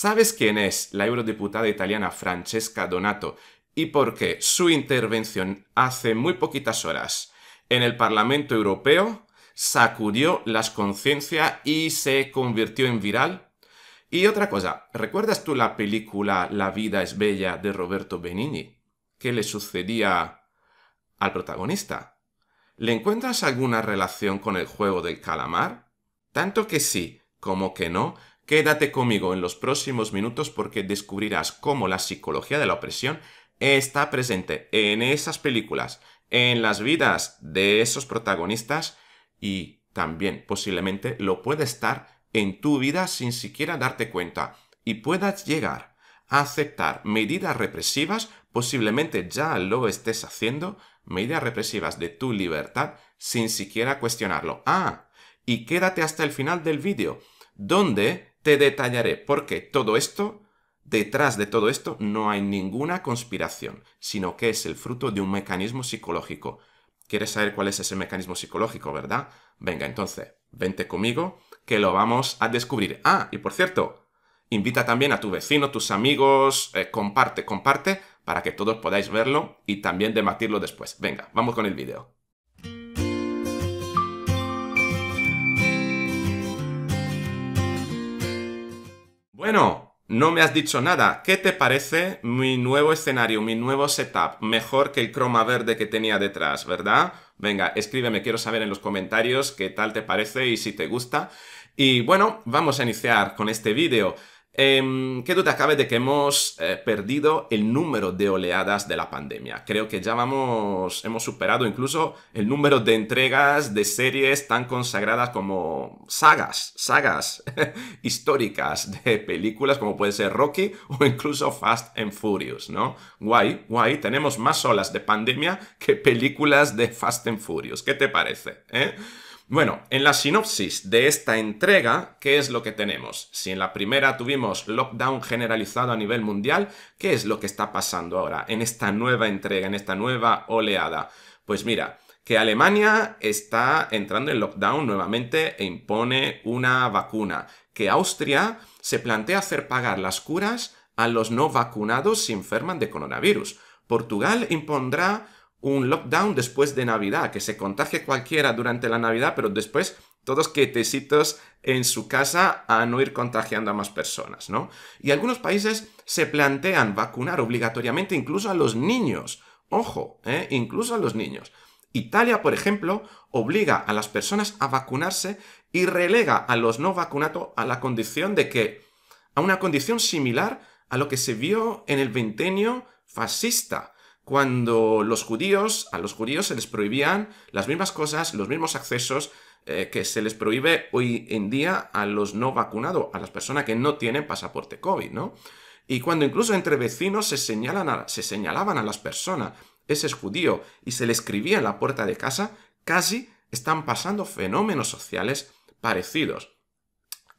¿Sabes quién es la eurodiputada italiana Francesca Donato y por qué su intervención hace muy poquitas horas en el Parlamento Europeo sacudió las conciencias y se convirtió en viral? Y otra cosa, ¿recuerdas tú la película La vida es bella de Roberto Benigni? ¿Qué le sucedía al protagonista? ¿Le encuentras alguna relación con el juego del calamar? Tanto que sí como que no, Quédate conmigo en los próximos minutos porque descubrirás cómo la psicología de la opresión está presente en esas películas, en las vidas de esos protagonistas y también posiblemente lo puede estar en tu vida sin siquiera darte cuenta y puedas llegar a aceptar medidas represivas, posiblemente ya lo estés haciendo, medidas represivas de tu libertad sin siquiera cuestionarlo. Ah, y quédate hasta el final del vídeo, donde te detallaré porque todo esto, detrás de todo esto, no hay ninguna conspiración, sino que es el fruto de un mecanismo psicológico. ¿Quieres saber cuál es ese mecanismo psicológico, verdad? Venga, entonces, vente conmigo, que lo vamos a descubrir. Ah, y por cierto, invita también a tu vecino, tus amigos, eh, comparte, comparte, para que todos podáis verlo y también debatirlo después. Venga, vamos con el vídeo. Bueno, no me has dicho nada. ¿Qué te parece mi nuevo escenario, mi nuevo setup? Mejor que el croma verde que tenía detrás, ¿verdad? Venga, escríbeme, quiero saber en los comentarios qué tal te parece y si te gusta. Y bueno, vamos a iniciar con este vídeo. Em, ¿Qué duda cabe de que hemos eh, perdido el número de oleadas de la pandemia. Creo que ya vamos, hemos superado incluso el número de entregas de series tan consagradas como sagas, sagas históricas de películas como puede ser Rocky o incluso Fast and Furious, ¿no? Guay, guay, tenemos más olas de pandemia que películas de Fast and Furious. ¿Qué te parece? Eh? Bueno, en la sinopsis de esta entrega, ¿qué es lo que tenemos? Si en la primera tuvimos lockdown generalizado a nivel mundial, ¿qué es lo que está pasando ahora en esta nueva entrega, en esta nueva oleada? Pues mira, que Alemania está entrando en lockdown nuevamente e impone una vacuna, que Austria se plantea hacer pagar las curas a los no vacunados si enferman de coronavirus. Portugal impondrá un lockdown después de Navidad, que se contagie cualquiera durante la Navidad, pero después todos quietecitos en su casa a no ir contagiando a más personas, ¿no? Y algunos países se plantean vacunar obligatoriamente incluso a los niños. Ojo, ¿eh? incluso a los niños. Italia, por ejemplo, obliga a las personas a vacunarse y relega a los no vacunados a la condición de que, a una condición similar a lo que se vio en el ventenio fascista, cuando los judíos, a los judíos se les prohibían las mismas cosas, los mismos accesos eh, que se les prohíbe hoy en día a los no vacunados, a las personas que no tienen pasaporte COVID, ¿no? Y cuando incluso entre vecinos se, señalan se señalaban a las personas, ese es judío, y se le escribía en la puerta de casa, casi están pasando fenómenos sociales parecidos.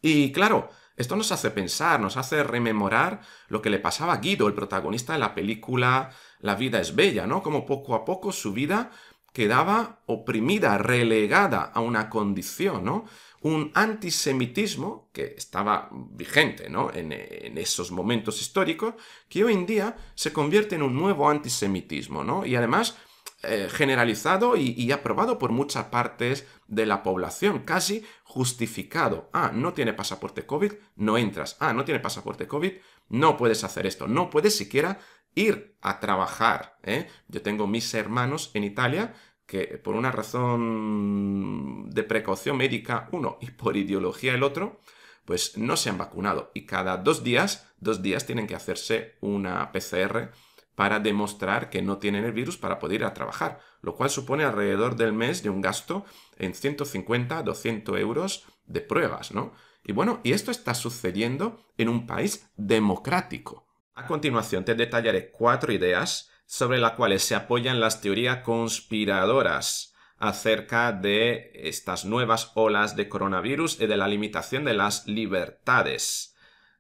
Y claro, esto nos hace pensar, nos hace rememorar lo que le pasaba a Guido, el protagonista de la película la vida es bella, ¿no? Como poco a poco su vida quedaba oprimida, relegada a una condición, ¿no? Un antisemitismo que estaba vigente, ¿no? En, esos momentos históricos, que hoy en día se convierte en un nuevo antisemitismo, ¿no? Y además eh, generalizado y, y, aprobado por muchas partes de la población, casi justificado. Ah, no tiene pasaporte COVID, no entras. Ah, no tiene pasaporte COVID, no puedes hacer esto. No puedes siquiera ir a trabajar. ¿eh? Yo tengo mis hermanos en Italia que por una razón de precaución médica uno y por ideología el otro, pues no se han vacunado y cada dos días, dos días tienen que hacerse una PCR para demostrar que no tienen el virus para poder ir a trabajar, lo cual supone alrededor del mes de un gasto en 150 200 euros de pruebas, ¿no? Y bueno, y esto está sucediendo en un país democrático. A continuación te detallaré cuatro ideas sobre las cuales se apoyan las teorías conspiradoras acerca de estas nuevas olas de coronavirus y de la limitación de las libertades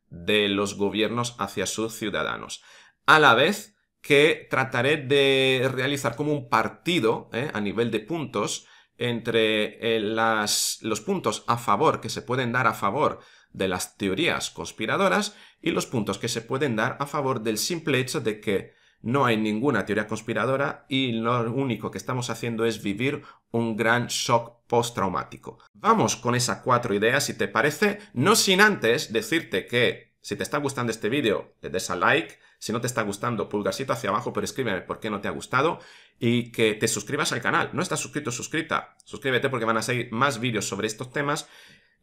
de los gobiernos hacia sus ciudadanos. A la vez que trataré de realizar como un partido ¿eh? a nivel de puntos entre eh, los puntos a favor que se pueden dar a favor de las teorías conspiradoras y los puntos que se pueden dar a favor del simple hecho de que no hay ninguna teoría conspiradora y lo único que estamos haciendo es vivir un gran shock postraumático. Vamos con esas cuatro ideas si te parece, no sin antes decirte que si te está gustando este vídeo, le des a like, si no te está gustando, pulgarcito hacia abajo, pero escríbeme por qué no te ha gustado y que te suscribas al canal. No estás suscrito, suscrita. Suscríbete porque van a seguir más vídeos sobre estos temas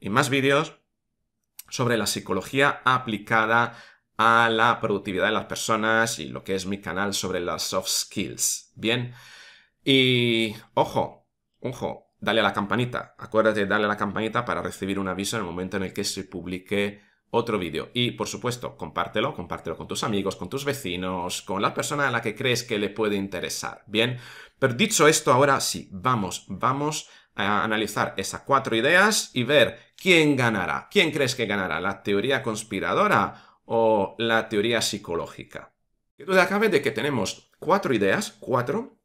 y más vídeos sobre la psicología aplicada a la productividad de las personas y lo que es mi canal sobre las soft skills. Bien. Y ojo, ojo, dale a la campanita. Acuérdate de darle a la campanita para recibir un aviso en el momento en el que se publique otro vídeo. Y por supuesto, compártelo, compártelo con tus amigos, con tus vecinos, con la persona a la que crees que le puede interesar. Bien. Pero dicho esto, ahora sí, vamos, vamos a analizar esas cuatro ideas y ver ¿quién ganará? ¿Quién crees que ganará? ¿La teoría conspiradora o la teoría psicológica? Que duda cabe de que tenemos cuatro ideas, cuatro,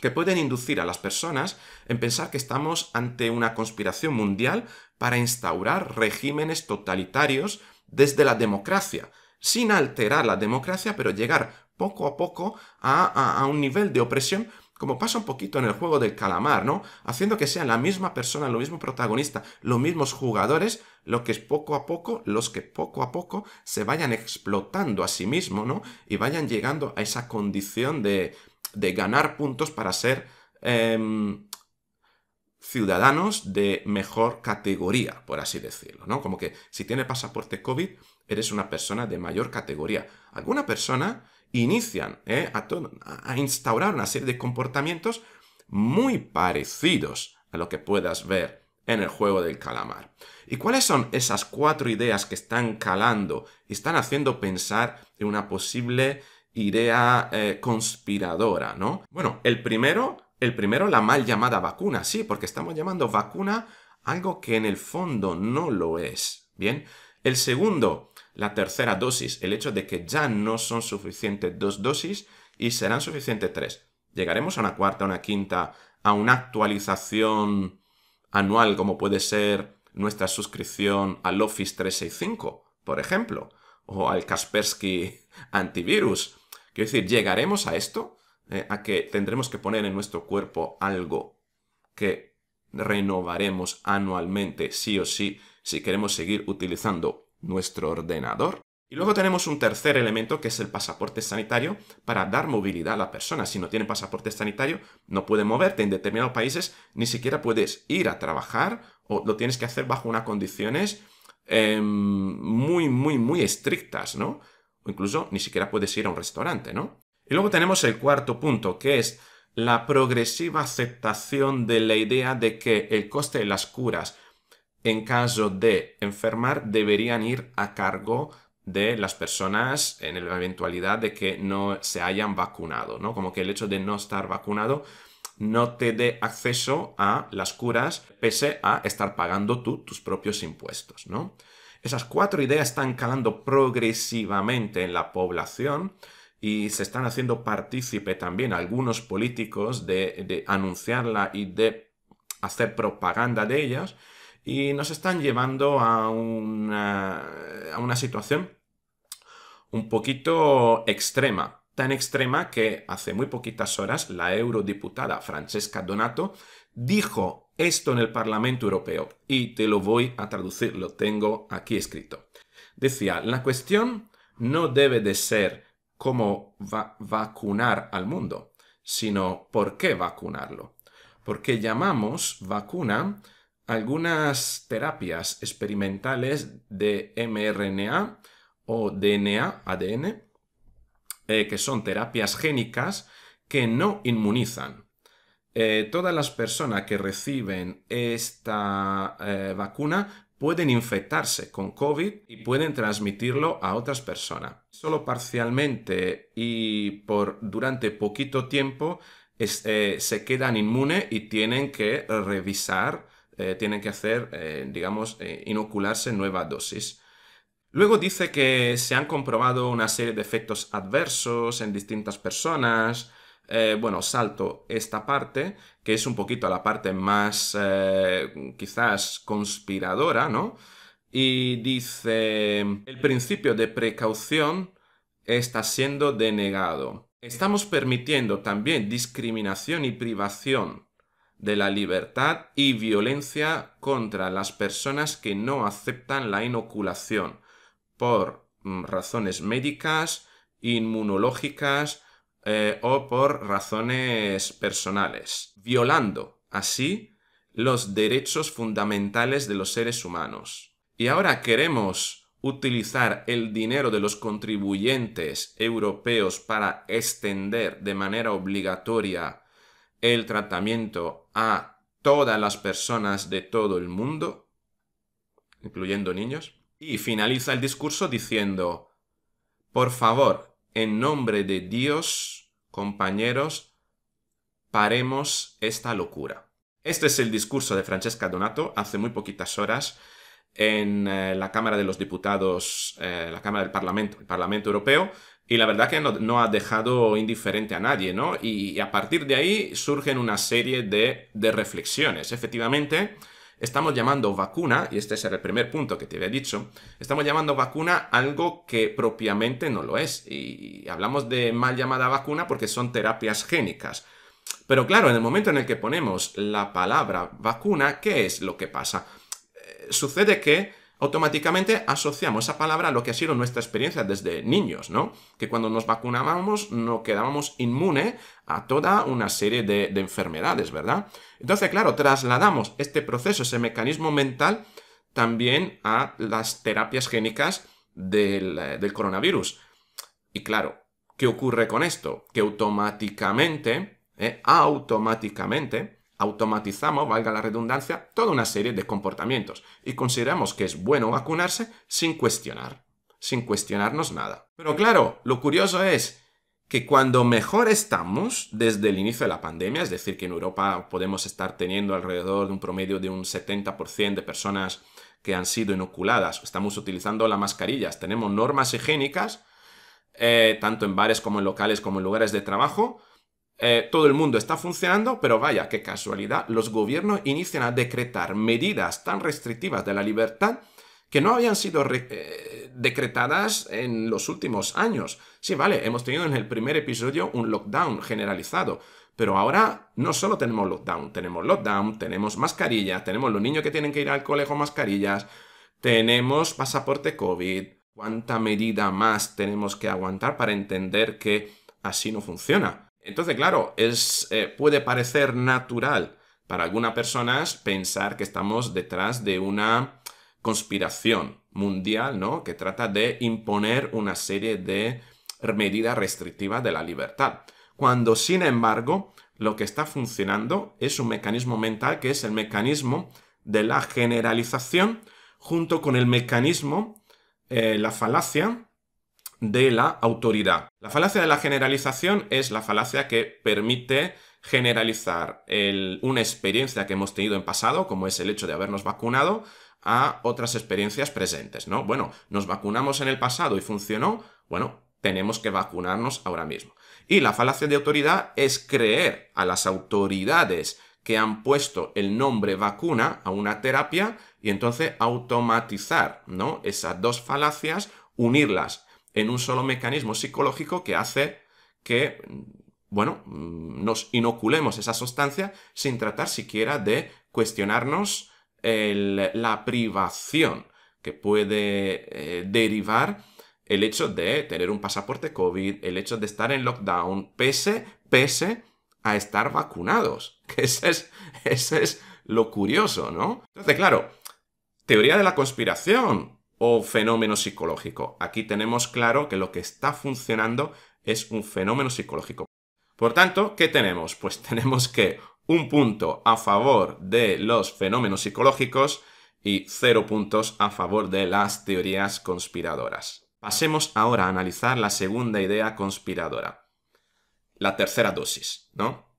que pueden inducir a las personas en pensar que estamos ante una conspiración mundial para instaurar regímenes totalitarios desde la democracia, sin alterar la democracia, pero llegar poco a poco a, a un nivel de opresión como pasa un poquito en el juego del calamar, ¿no? Haciendo que sean la misma persona, lo mismo protagonista, los mismos jugadores, lo que es poco a poco, los que poco a poco se vayan explotando a sí mismo, ¿no? Y vayan llegando a esa condición de, ganar puntos para ser em, ciudadanos de mejor categoría, por así decirlo, ¿no? Como que si tiene pasaporte COVID, eres una persona de mayor categoría. Alguna persona inician ¿eh? a, instaurar una serie de comportamientos muy parecidos a lo que puedas ver en el juego del calamar. ¿Y cuáles son esas cuatro ideas que están calando y están haciendo pensar en una posible idea eh, conspiradora, no? Bueno, el primero, el primero la mal llamada vacuna, sí, porque estamos llamando vacuna algo que en el fondo no lo es, ¿bien? El segundo, la tercera dosis, el hecho de que ya no son suficientes dos dosis y serán suficientes tres. Llegaremos a una cuarta, a una quinta, a una actualización anual como puede ser nuestra suscripción al Office 365, por ejemplo, o al Kaspersky antivirus. Quiero decir, ¿llegaremos a esto? Eh, a que tendremos que poner en nuestro cuerpo algo que renovaremos anualmente, sí o sí, si queremos seguir utilizando nuestro ordenador. Y luego tenemos un tercer elemento que es el pasaporte sanitario para dar movilidad a la persona. Si no tiene pasaporte sanitario, no puede moverte en determinados países, ni siquiera puedes ir a trabajar o lo tienes que hacer bajo unas condiciones em, muy, muy, muy estrictas, ¿no? O incluso ni siquiera puedes ir a un restaurante, ¿no? Y luego tenemos el cuarto punto, que es la progresiva aceptación de la idea de que el coste de las curas en caso de enfermar, deberían ir a cargo de las personas en la eventualidad de que no se hayan vacunado, Como que el hecho de no estar vacunado no te dé acceso a las curas pese a estar pagando tú tus propios impuestos, ¿no? Esas cuatro ideas están calando progresivamente en la población y se están haciendo partícipe también algunos políticos de, de anunciarla y de hacer propaganda de ellas y nos están llevando a una, situación un poquito extrema, tan extrema que hace muy poquitas horas la eurodiputada Francesca Donato dijo esto en el Parlamento Europeo y te lo voy a traducir, lo tengo aquí escrito. Decía, la cuestión no debe de ser cómo va vacunar al mundo, sino por qué vacunarlo. Porque llamamos vacuna algunas terapias experimentales de mRNA o DNA, ADN, eh, que son terapias génicas que no inmunizan. Eh, todas las personas que reciben esta eh, vacuna pueden infectarse con COVID y pueden transmitirlo a otras personas. Solo parcialmente y durante poquito tiempo se quedan inmunes y tienen que revisar eh, tienen que hacer, eh, digamos, eh, inocularse nuevas dosis. Luego dice que se han comprobado una serie de efectos adversos en distintas personas. bueno, salto esta parte, que es un poquito la parte más quizás conspiradora, ¿no? Y dice, el principio de precaución está siendo denegado. Estamos permitiendo también discriminación y privación de la libertad y violencia contra las personas que no aceptan la inoculación por mm, razones médicas, inmunológicas eh, o por razones personales, violando así los derechos fundamentales de los seres humanos. Y ahora queremos utilizar el dinero de los contribuyentes europeos para extender de manera obligatoria el tratamiento a todas las personas de todo el mundo, incluyendo niños, y finaliza el discurso diciendo, por favor, en nombre de Dios, compañeros, paremos esta locura. Este es el discurso de Francesca Donato hace muy poquitas horas en eh, la Cámara de los Diputados, eh, la Cámara del Parlamento, el Parlamento Europeo, y la verdad que no, ha dejado indiferente a nadie, ¿no? Y, a partir de ahí surgen una serie de, reflexiones. Efectivamente, estamos llamando vacuna, y este es el primer punto que te había dicho, estamos llamando vacuna algo que propiamente no lo es. Y hablamos de mal llamada vacuna porque son terapias génicas. Pero claro, en el momento en el que ponemos la palabra vacuna, ¿qué es lo que pasa? Eh, sucede que automáticamente asociamos esa palabra a lo que ha sido nuestra experiencia desde niños, ¿no? Que cuando nos vacunábamos nos quedábamos inmune a toda una serie de, enfermedades, ¿verdad? Entonces, claro, trasladamos este proceso, ese mecanismo mental, también a las terapias génicas del, coronavirus. Y claro, ¿qué ocurre con esto? Que automáticamente, eh, automáticamente, automatizamos, valga la redundancia, toda una serie de comportamientos y consideramos que es bueno vacunarse sin cuestionar, sin cuestionarnos nada. Pero claro, lo curioso es que cuando mejor estamos desde el inicio de la pandemia, es decir, que en Europa podemos estar teniendo alrededor de un promedio de un 70% de personas que han sido inoculadas, estamos utilizando las mascarillas, tenemos normas higiénicas, eh, tanto en bares como en locales como en lugares de trabajo, eh, todo el mundo está funcionando, pero vaya, qué casualidad, los gobiernos inician a decretar medidas tan restrictivas de la libertad que no habían sido eh, decretadas en los últimos años. Sí, vale, hemos tenido en el primer episodio un lockdown generalizado, pero ahora no solo tenemos lockdown, tenemos lockdown, tenemos mascarillas, tenemos los niños que tienen que ir al colegio mascarillas, tenemos pasaporte COVID. ¿Cuánta medida más tenemos que aguantar para entender que así no funciona? Entonces, claro, es, eh, puede parecer natural para algunas personas pensar que estamos detrás de una conspiración mundial, ¿no? Que trata de imponer una serie de medidas restrictivas de la libertad. Cuando, sin embargo, lo que está funcionando es un mecanismo mental que es el mecanismo de la generalización junto con el mecanismo, eh, la falacia de la autoridad. La falacia de la generalización es la falacia que permite generalizar una experiencia que hemos tenido en pasado, como es el hecho de habernos vacunado, a otras experiencias presentes, ¿no? Bueno, nos vacunamos en el pasado y funcionó, bueno, tenemos que vacunarnos ahora mismo. Y la falacia de autoridad es creer a las autoridades que han puesto el nombre vacuna a una terapia y entonces automatizar, ¿no? Esas dos falacias, unirlas en un solo mecanismo psicológico que hace que, bueno, mm, nos inoculemos esa sustancia sin tratar siquiera de cuestionarnos la privación que puede eh, derivar el hecho de tener un pasaporte COVID, el hecho de estar en lockdown, pese, pese a estar vacunados. Que es, ese es lo curioso, ¿no? Entonces, claro, teoría de la conspiración o fenómeno psicológico. Aquí tenemos claro que lo que está funcionando es un fenómeno psicológico. Por tanto, ¿qué tenemos? Pues tenemos que un punto a favor de los fenómenos psicológicos y cero puntos a favor de las teorías conspiradoras. Pasemos ahora a analizar la segunda idea conspiradora, la tercera dosis, ¿no?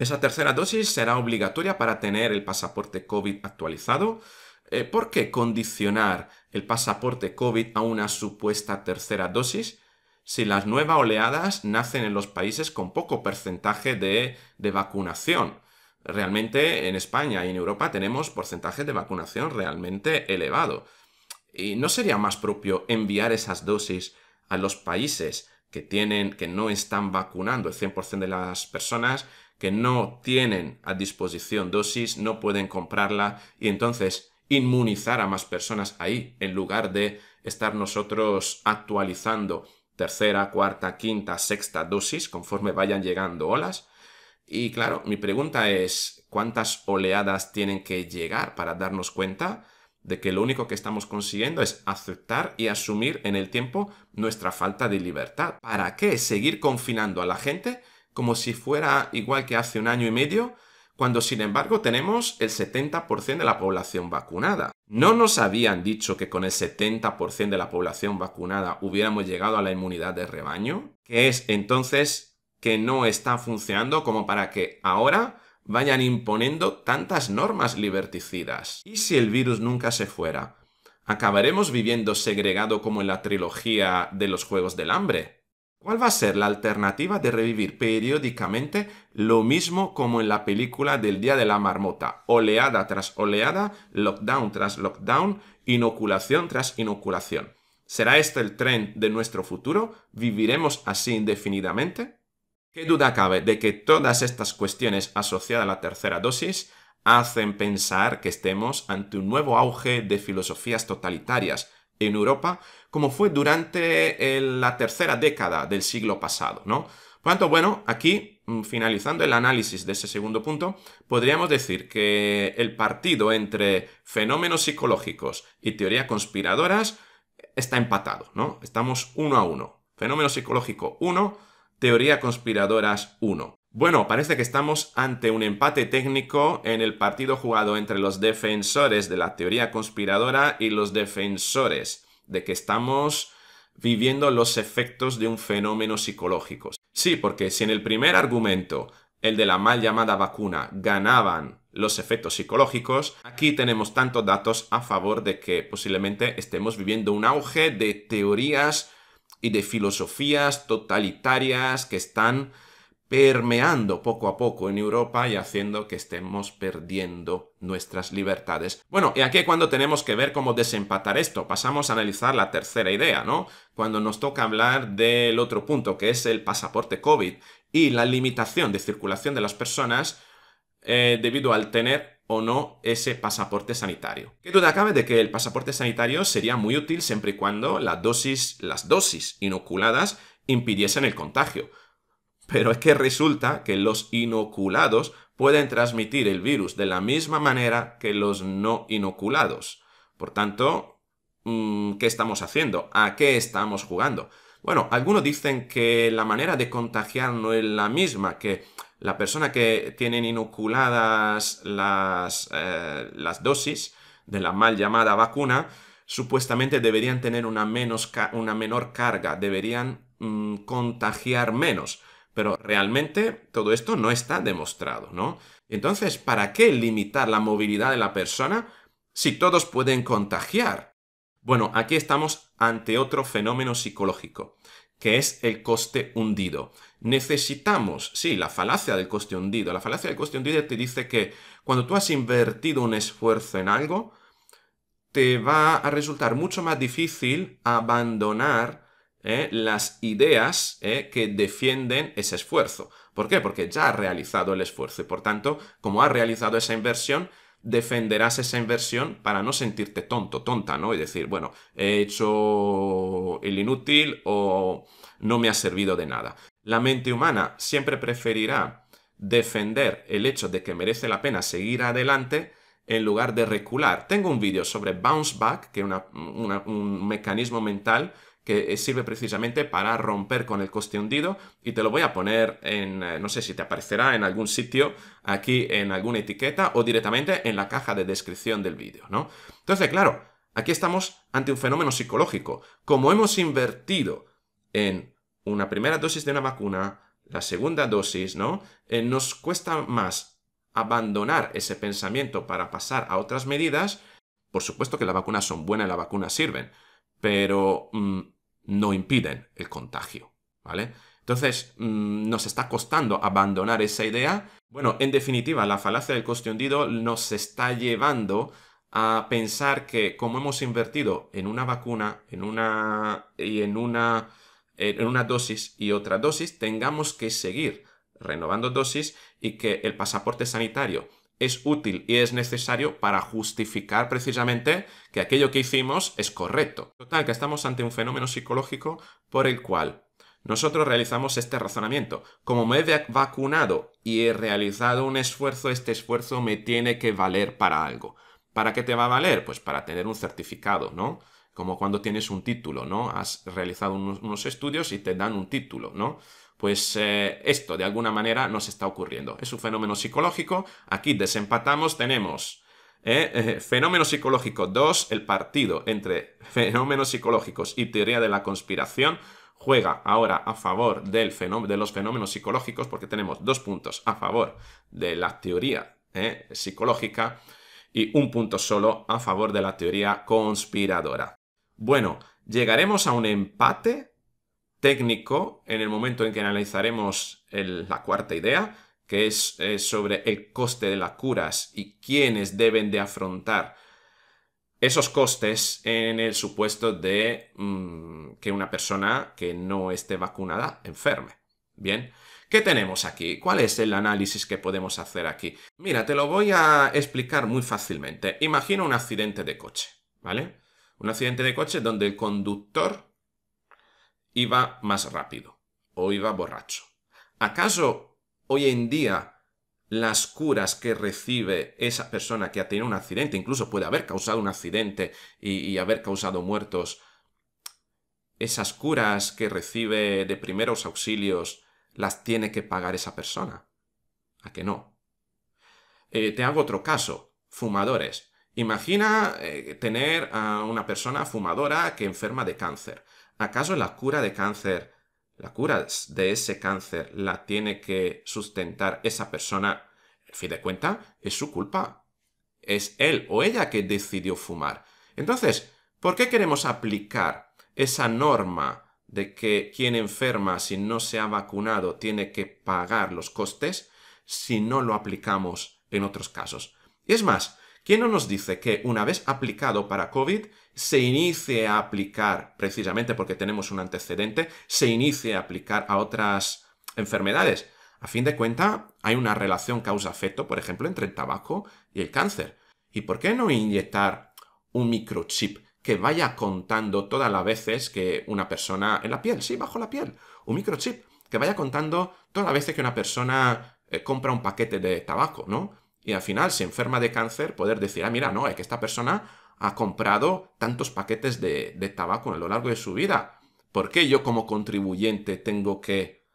Esa tercera dosis será obligatoria para tener el pasaporte COVID actualizado eh, ¿Por qué condicionar el pasaporte COVID a una supuesta tercera dosis si las nuevas oleadas nacen en los países con poco porcentaje de, vacunación? Realmente en España y en Europa tenemos porcentaje de vacunación realmente elevado. ¿Y no sería más propio enviar esas dosis a los países que tienen, que no están vacunando el 100% de las personas, que no tienen a disposición dosis, no pueden comprarla y entonces inmunizar a más personas ahí, en lugar de estar nosotros actualizando tercera, cuarta, quinta, sexta dosis conforme vayan llegando olas. Y claro, mi pregunta es, ¿cuántas oleadas tienen que llegar para darnos cuenta de que lo único que estamos consiguiendo es aceptar y asumir en el tiempo nuestra falta de libertad? ¿Para qué seguir confinando a la gente como si fuera igual que hace un año y medio cuando sin embargo tenemos el 70% de la población vacunada. No nos habían dicho que con el 70% de la población vacunada hubiéramos llegado a la inmunidad de rebaño, que es entonces que no está funcionando como para que ahora vayan imponiendo tantas normas liberticidas. ¿Y si el virus nunca se fuera? ¿Acabaremos viviendo segregado como en la trilogía de los Juegos del Hambre? ¿Cuál va a ser la alternativa de revivir periódicamente lo mismo como en la película del Día de la Marmota? Oleada tras oleada, lockdown tras lockdown, inoculación tras inoculación. ¿Será este el tren de nuestro futuro? ¿Viviremos así indefinidamente? ¿Qué duda cabe de que todas estas cuestiones asociadas a la tercera dosis hacen pensar que estemos ante un nuevo auge de filosofías totalitarias, en Europa como fue durante la tercera década del siglo pasado, ¿no? Por tanto, bueno, aquí, mm, finalizando el análisis de ese segundo punto, podríamos decir que el partido entre fenómenos psicológicos y teoría conspiradoras está empatado, ¿no? Estamos uno a uno. Fenómeno psicológico 1, teoría conspiradoras 1. Bueno, parece que estamos ante un empate técnico en el partido jugado entre los defensores de la teoría conspiradora y los defensores de que estamos viviendo los efectos de un fenómeno psicológico. Sí, porque si en el primer argumento, el de la mal llamada vacuna, ganaban los efectos psicológicos, aquí tenemos tantos datos a favor de que posiblemente estemos viviendo un auge de teorías y de filosofías totalitarias que están permeando poco a poco en Europa y haciendo que estemos perdiendo nuestras libertades. Bueno, y aquí cuando tenemos que ver cómo desempatar esto, pasamos a analizar la tercera idea, ¿no? Cuando nos toca hablar del otro punto, que es el pasaporte COVID y la limitación de circulación de las personas eh, debido al tener o no ese pasaporte sanitario. ¿Qué duda cabe de que el pasaporte sanitario sería muy útil siempre y cuando dosis, las dosis inoculadas impidiesen el contagio? Pero es que resulta que los inoculados pueden transmitir el virus de la misma manera que los no inoculados. Por tanto, mm, ¿qué estamos haciendo? ¿A qué estamos jugando? Bueno, algunos dicen que la manera de contagiar no es la misma, que la persona que tienen inoculadas las, eh, dosis de la mal llamada vacuna, supuestamente deberían tener una, una menor carga, deberían mm, contagiar menos. Pero realmente todo esto no está demostrado, ¿no? Entonces, ¿para qué limitar la movilidad de la persona si todos pueden contagiar? Bueno, aquí estamos ante otro fenómeno psicológico, que es el coste hundido. Necesitamos, sí, la falacia del coste hundido. La falacia del coste hundido te dice que cuando tú has invertido un esfuerzo en algo, te va a resultar mucho más difícil abandonar ¿eh? las ideas ¿eh? que defienden ese esfuerzo. ¿Por qué? Porque ya ha realizado el esfuerzo y por tanto, como ha realizado esa inversión, defenderás esa inversión para no sentirte tonto, tonta, ¿no? Y decir, bueno, he hecho el inútil o no me ha servido de nada. La mente humana siempre preferirá defender el hecho de que merece la pena seguir adelante en lugar de recular. Tengo un vídeo sobre bounce back, que es un mecanismo mental que sirve precisamente para romper con el coste hundido y te lo voy a poner en, eh, no sé si te aparecerá en algún sitio, aquí en alguna etiqueta o directamente en la caja de descripción del vídeo, ¿no? Entonces, claro, aquí estamos ante un fenómeno psicológico. Como hemos invertido en una primera dosis de una vacuna, la segunda dosis, ¿no? Eh, nos cuesta más abandonar ese pensamiento para pasar a otras medidas. Por supuesto que las vacunas son buenas y las vacunas sirven, pero mm, no impiden el contagio, ¿vale? Entonces, mm, nos está costando abandonar esa idea. Bueno, en definitiva, la falacia del coste hundido nos está llevando a pensar que como hemos invertido en una vacuna, en una y en una en una dosis y otra dosis, tengamos que seguir renovando dosis y que el pasaporte sanitario es útil y es necesario para justificar precisamente que aquello que hicimos es correcto. Total, que estamos ante un fenómeno psicológico por el cual nosotros realizamos este razonamiento. Como me he vacunado y he realizado un esfuerzo, este esfuerzo me tiene que valer para algo. ¿Para qué te va a valer? Pues para tener un certificado, ¿no? Como cuando tienes un título, ¿no? Has realizado unos, estudios y te dan un título, ¿no? Pues eh, esto de alguna manera nos está ocurriendo. Es un fenómeno psicológico. Aquí desempatamos, tenemos eh, eh, fenómeno psicológico 2, el partido entre fenómenos psicológicos y teoría de la conspiración juega ahora a favor del de los fenómenos psicológicos porque tenemos dos puntos a favor de la teoría psicológica y un punto solo a favor de la teoría conspiradora. Bueno, ¿llegaremos a un empate? técnico en el momento en que analizaremos la cuarta idea, que es sobre el coste de las curas y quiénes deben de afrontar esos costes en el supuesto de mm, que una persona que no esté vacunada enferme. Bien, ¿qué tenemos aquí? ¿Cuál es el análisis que podemos hacer aquí? Mira, te lo voy a explicar muy fácilmente. Imagina un accidente de coche, ¿vale? Un accidente de coche donde el conductor iba más rápido o iba borracho. ¿Acaso hoy en día las curas que recibe esa persona que ha tenido un accidente, incluso puede haber causado un accidente y, haber causado muertos, esas curas que recibe de primeros auxilios las tiene que pagar esa persona? ¿A qué no? Eh, te hago otro caso, fumadores. Imagina eh, tener a una persona fumadora que enferma de cáncer. ¿Acaso la cura de cáncer, la cura de ese cáncer la tiene que sustentar esa persona? En fin de cuenta, es su culpa. Es él o ella que decidió fumar. Entonces, ¿por qué queremos aplicar esa norma de que quien enferma si no se ha vacunado tiene que pagar los costes si no lo aplicamos en otros casos? Y es más, ¿Quién no nos dice que una vez aplicado para COVID, se inicie a aplicar, precisamente porque tenemos un antecedente, se inicie a aplicar a otras enfermedades? A fin de cuentas, hay una relación causa-efecto, por ejemplo, entre el tabaco y el cáncer. ¿Y por qué no inyectar un microchip que vaya contando todas las veces que una persona en la piel, sí, bajo la piel, un microchip, que vaya contando todas las veces que una persona eh, compra un paquete de tabaco, ¿no? y al final se enferma de cáncer, poder decir, ah, mira, no, es que esta persona ha comprado tantos paquetes de, tabaco a lo largo de su vida. ¿Por qué yo como contribuyente tengo que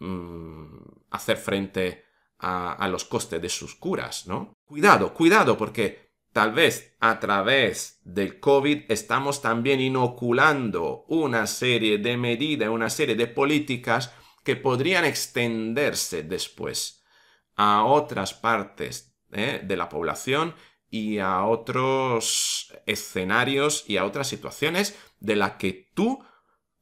mm, hacer frente a, a, los costes de sus curas, no? Cuidado, cuidado, porque tal vez a través del COVID estamos también inoculando una serie de medidas, una serie de políticas que podrían extenderse después a otras partes ¿eh? de la población y a otros escenarios y a otras situaciones de las que tú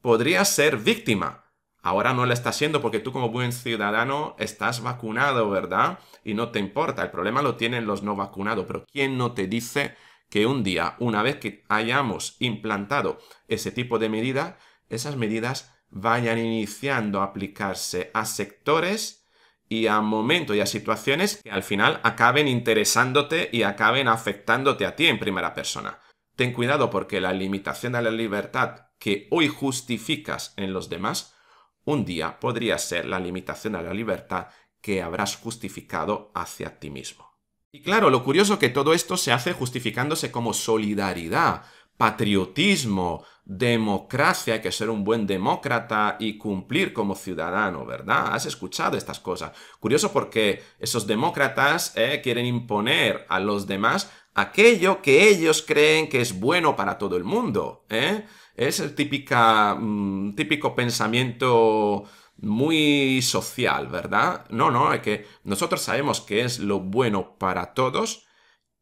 podrías ser víctima. Ahora no la estás siendo porque tú como buen ciudadano estás vacunado, ¿verdad? Y no te importa, el problema lo tienen los no vacunados, pero ¿quién no te dice que un día, una vez que hayamos implantado ese tipo de medida, esas medidas vayan iniciando a aplicarse a sectores y a momentos y a situaciones que al final acaben interesándote y acaben afectándote a ti en primera persona. Ten cuidado porque la limitación a la libertad que hoy justificas en los demás, un día podría ser la limitación a la libertad que habrás justificado hacia ti mismo. Y claro, lo curioso que todo esto se hace justificándose como solidaridad, patriotismo, democracia, hay que ser un buen demócrata y cumplir como ciudadano, ¿verdad? Has escuchado estas cosas. Curioso porque esos demócratas eh, quieren imponer a los demás aquello que ellos creen que es bueno para todo el mundo. ¿eh? Es el típica, mm, típico pensamiento muy social, ¿verdad? No, no, es que nosotros sabemos que es lo bueno para todos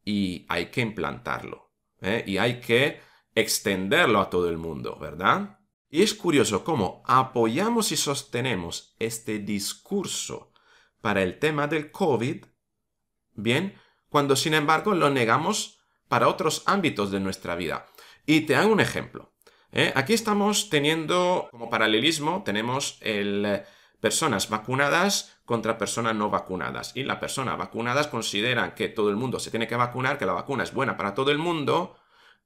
y hay que implantarlo. ¿eh? Y hay que extenderlo a todo el mundo, ¿verdad? Y es curioso cómo apoyamos y sostenemos este discurso para el tema del COVID, bien, cuando sin embargo lo negamos para otros ámbitos de nuestra vida. Y te hago un ejemplo. ¿eh? Aquí estamos teniendo como paralelismo, tenemos el eh, personas vacunadas contra personas no vacunadas. Y la persona vacunadas consideran que todo el mundo se tiene que vacunar, que la vacuna es buena para todo el mundo,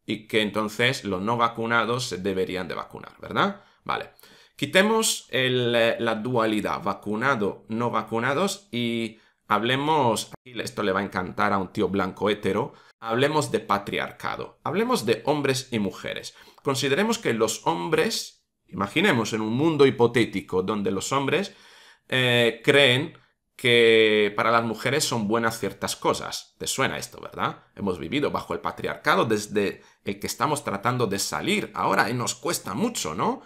y que entonces los no vacunados se deberían de vacunar, ¿verdad? Vale. Quitemos eh, la dualidad vacunado, no vacunados y hablemos, esto le va a encantar a un tío blanco hétero, hablemos de patriarcado, hablemos de hombres y mujeres. Consideremos que los hombres, imaginemos en un mundo hipotético donde los hombres eh, creen que para las mujeres son buenas ciertas cosas. ¿Te suena esto, verdad? Hemos vivido bajo el patriarcado desde el que estamos tratando de salir ahora y nos cuesta mucho, ¿no?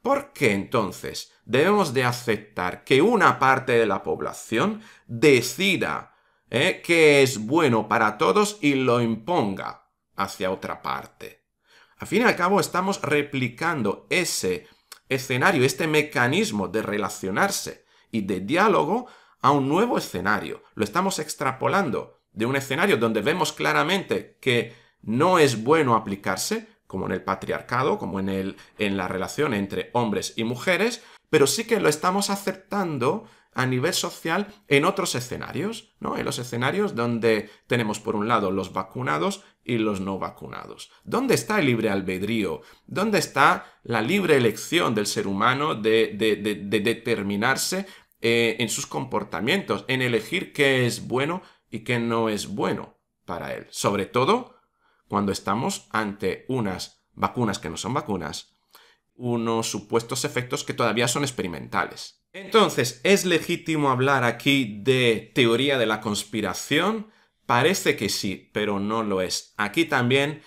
¿Por qué entonces debemos de aceptar que una parte de la población decida eh, que es bueno para todos y lo imponga hacia otra parte? Al fin y al cabo estamos replicando ese escenario, este mecanismo de relacionarse y de diálogo a un nuevo escenario. Lo estamos extrapolando de un escenario donde vemos claramente que no es bueno aplicarse, como en el patriarcado, como en, el, en la relación entre hombres y mujeres, pero sí que lo estamos aceptando a nivel social en otros escenarios, ¿no? En los escenarios donde tenemos por un lado los vacunados y los no vacunados. ¿Dónde está el libre albedrío? ¿Dónde está la libre elección del ser humano de determinarse eh, en sus comportamientos, en elegir qué es bueno y qué no es bueno para él. Sobre todo cuando estamos ante unas vacunas que no son vacunas, unos supuestos efectos que todavía son experimentales. Entonces, ¿es legítimo hablar aquí de teoría de la conspiración? Parece que sí, pero no lo es. Aquí también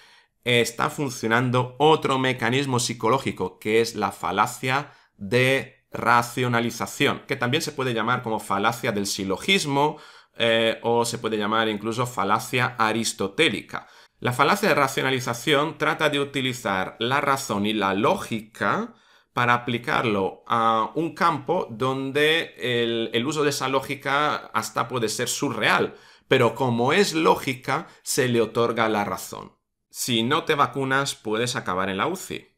está funcionando otro mecanismo psicológico, que es la falacia de racionalización, que también se puede llamar como falacia del silogismo eh, o se puede llamar incluso falacia aristotélica. La falacia de racionalización trata de utilizar la razón y la lógica para aplicarlo a un campo donde el, el uso de esa lógica hasta puede ser surreal, pero como es lógica, se le otorga la razón. Si no te vacunas, puedes acabar en la UCI.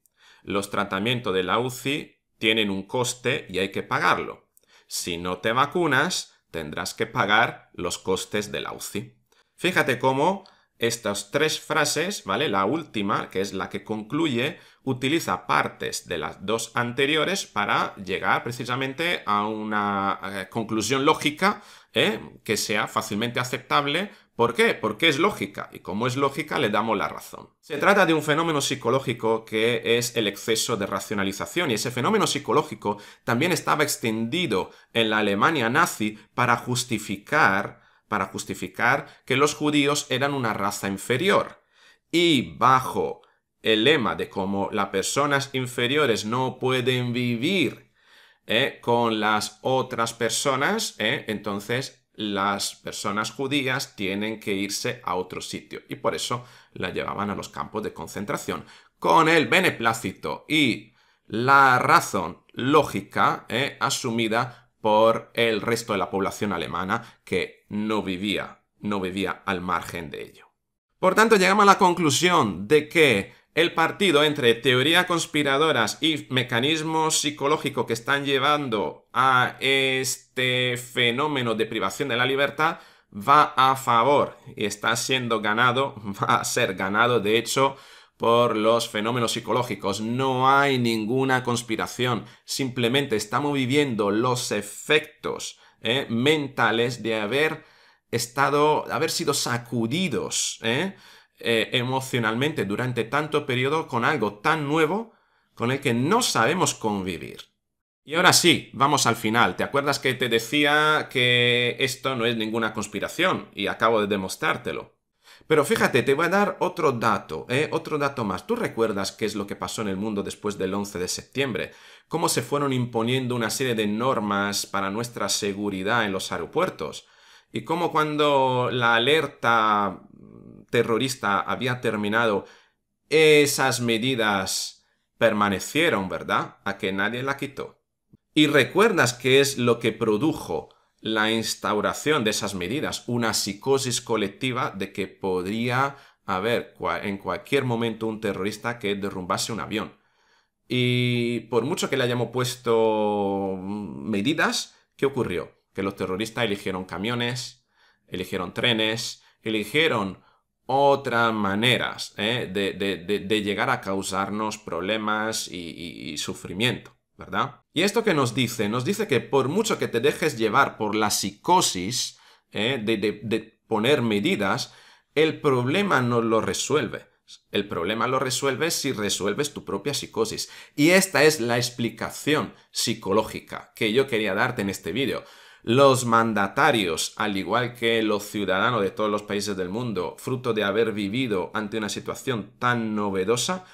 Los tratamientos de la UCI tienen un coste y hay que pagarlo. Si no te vacunas, tendrás que pagar los costes de la UCI. Fíjate cómo estas tres frases, ¿vale? La última, que es la que concluye, utiliza partes de las dos anteriores para llegar precisamente a una eh, conclusión lógica ¿eh? que sea fácilmente aceptable ¿Por qué? Porque es lógica, y como es lógica le damos la razón. Se trata de un fenómeno psicológico que es el exceso de racionalización, y ese fenómeno psicológico también estaba extendido en la Alemania nazi para justificar, para justificar que los judíos eran una raza inferior. Y bajo el lema de cómo las personas inferiores no pueden vivir eh, con las otras personas, eh, entonces las personas judías tienen que irse a otro sitio y por eso la llevaban a los campos de concentración con el beneplácito y la razón lógica eh, asumida por el resto de la población alemana que no vivía, no vivía al margen de ello. Por tanto, llegamos a la conclusión de que el partido entre teoría conspiradoras y mecanismos psicológicos que están llevando a este fenómeno de privación de la libertad va a favor y está siendo ganado, va a ser ganado de hecho por los fenómenos psicológicos. No hay ninguna conspiración, simplemente estamos viviendo los efectos ¿eh? mentales de haber estado, haber sido sacudidos, ¿eh? Eh, emocionalmente durante tanto periodo con algo tan nuevo con el que no sabemos convivir. Y ahora sí, vamos al final. ¿Te acuerdas que te decía que esto no es ninguna conspiración? Y acabo de demostrártelo. Pero fíjate, te voy a dar otro dato, eh, otro dato más. ¿Tú recuerdas qué es lo que pasó en el mundo después del 11 de septiembre? ¿Cómo se fueron imponiendo una serie de normas para nuestra seguridad en los aeropuertos? Y cómo cuando la alerta terrorista había terminado, esas medidas permanecieron, ¿verdad? A que nadie la quitó. Y recuerdas qué es lo que produjo la instauración de esas medidas, una psicosis colectiva de que podría haber en cualquier momento un terrorista que derrumbase un avión. Y por mucho que le hayamos puesto mm, medidas, ¿qué ocurrió? Que los terroristas eligieron camiones, eligieron trenes, eligieron otras maneras ¿eh? de, llegar a causarnos problemas y, sufrimiento, ¿verdad? Y esto que nos dice, nos dice que por mucho que te dejes llevar por la psicosis ¿eh? de poner medidas, el problema no lo resuelve. El problema lo resuelves si resuelves tu propia psicosis. Y esta es la explicación psicológica que yo quería darte en este vídeo. Los mandatarios, al igual que los ciudadanos de todos los países del mundo, fruto de haber vivido ante una situación tan novedosa,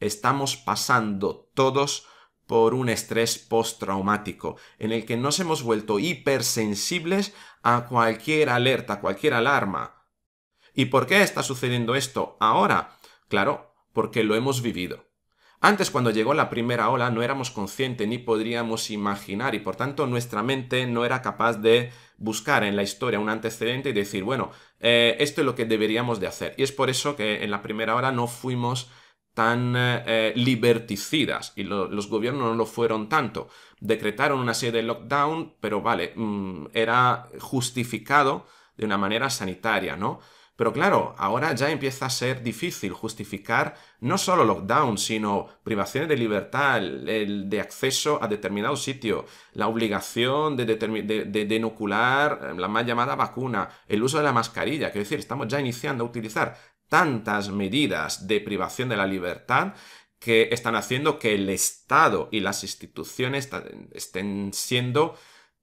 estamos pasando todos por un estrés postraumático, en el que nos hemos vuelto hipersensibles a cualquier alerta, cualquier alarma. ¿Y por qué está sucediendo esto ahora? Claro, porque lo hemos vivido. Antes, cuando llegó la primera ola, no éramos conscientes ni podríamos imaginar y por tanto nuestra mente no era capaz de buscar en la historia un antecedente y decir, bueno, eh, esto es lo que deberíamos de hacer. Y es por eso que en la primera ola no fuimos tan eh, eh, liberticidas y los gobiernos no lo fueron tanto. Decretaron una serie de lockdown, pero vale, mm, era justificado de una manera sanitaria, ¿no? Pero claro, ahora ya empieza a ser difícil justificar no solo lockdown, sino privaciones de libertad, el de acceso a determinado sitio, la obligación de, de, em, la más llamada vacuna, el uso de la mascarilla. Quiero decir, estamos ya iniciando a utilizar tantas medidas de privación de la libertad que están haciendo que el Estado y las instituciones estén siendo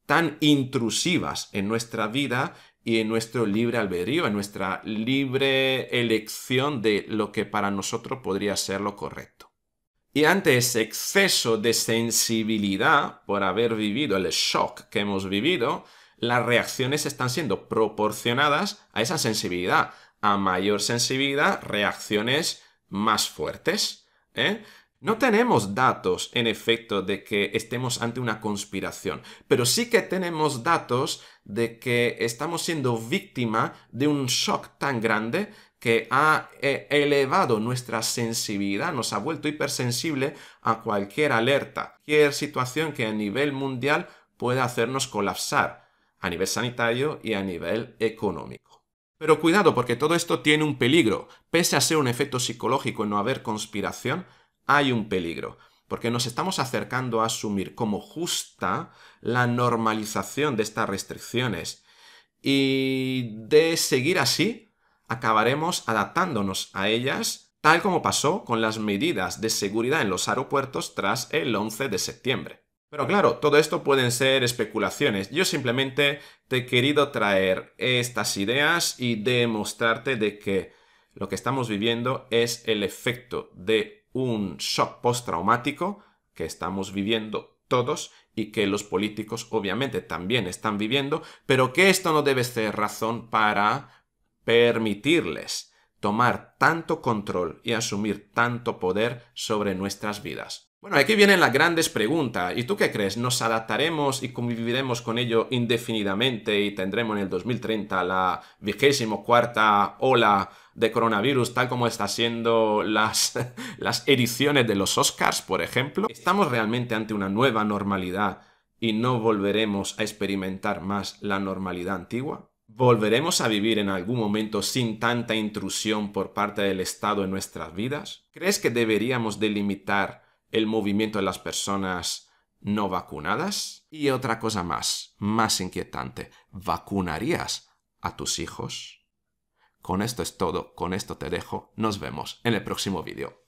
tan intrusivas en nuestra vida y en nuestro libre albedrío, en nuestra libre elección de lo que para nosotros podría ser lo correcto. Y ante ese exceso de sensibilidad por haber vivido el shock que hemos vivido, las reacciones están siendo proporcionadas a esa sensibilidad. A mayor sensibilidad, reacciones más fuertes. ¿eh? No tenemos datos, en efecto, de que estemos ante una conspiración, pero sí que tenemos datos de que estamos siendo víctima de un shock tan grande que ha eh, elevado nuestra sensibilidad, nos ha vuelto hipersensible a cualquier alerta, cualquier situación que a nivel mundial pueda hacernos colapsar, a nivel sanitario y a nivel económico. Pero cuidado, porque todo esto tiene un peligro. Pese a ser un efecto psicológico y no haber conspiración, hay un peligro, porque nos estamos acercando a asumir como justa la normalización de estas restricciones. Y de seguir así, acabaremos adaptándonos a ellas, tal como pasó con las medidas de seguridad en los aeropuertos tras el 11 de septiembre. Pero claro, todo esto pueden ser especulaciones. Yo simplemente te he querido traer estas ideas y demostrarte de que lo que estamos viviendo es el efecto de un shock postraumático que estamos viviendo todos y que los políticos obviamente también están viviendo, pero que esto no debe ser razón para permitirles tomar tanto control y asumir tanto poder sobre nuestras vidas. Bueno, aquí vienen las grandes preguntas. ¿Y tú qué crees? ¿Nos adaptaremos y conviviremos con ello indefinidamente y tendremos en el 2030 la vigésimo cuarta ola de coronavirus, tal como están siendo las, las ediciones de los Oscars, por ejemplo, estamos realmente ante una nueva normalidad y no volveremos a experimentar más la normalidad antigua? ¿Volveremos a vivir en algún momento sin tanta intrusión por parte del Estado en nuestras vidas? ¿Crees que deberíamos delimitar el movimiento de las personas no vacunadas? Y otra cosa más, más inquietante, ¿vacunarías a tus hijos? Con esto es todo, con esto te dejo, nos vemos en el próximo vídeo.